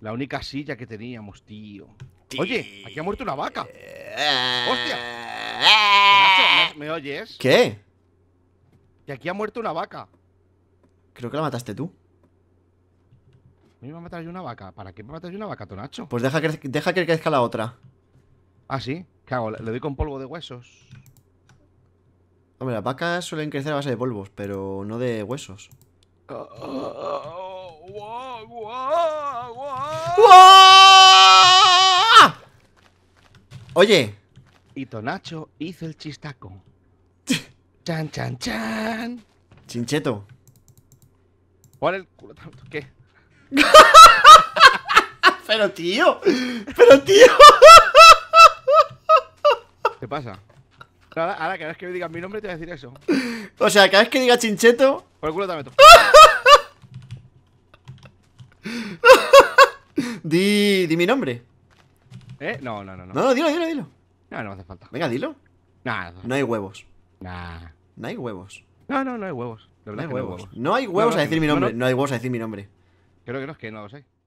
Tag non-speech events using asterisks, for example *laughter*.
La única silla que teníamos, tío. Oye, aquí ha muerto una vaca. ¡Hostia! ¿Me oyes? ¿Qué? Y aquí ha muerto una vaca. Creo que la mataste tú. ¿Me va a matar yo una vaca? ¿Para qué me matas una vaca, Tonacho? Pues deja que, deja que crezca la otra. Ah, sí. ¿Qué hago? ¿Le doy con polvo de huesos? Hombre, las vacas suelen crecer a base de polvos, pero no de huesos. Oh, oh, oh, ¡Wow! Oye. Y Tonacho hizo el chistaco. *laughs* chan, chan, chan. Chincheto. Por el culo tanto *laughs* pero tío. Pero tío. ¿Qué pasa? Ahora, cada vez que me digas mi nombre te voy a decir eso. O sea, cada vez que diga chincheto. Por el culo te meto. *laughs* Di, di mi nombre. ¿Eh? No, no, no, no. No, dilo, dilo, dilo. No, no hace falta. Venga, dilo. Nah, no, hay huevos. Nah. No hay huevos. No, no, no hay huevos. huevos. no hay huevos. No hay huevos a decir mi nombre. No, hay huevos a decir mi nombre. Creo que no, es que no los hay.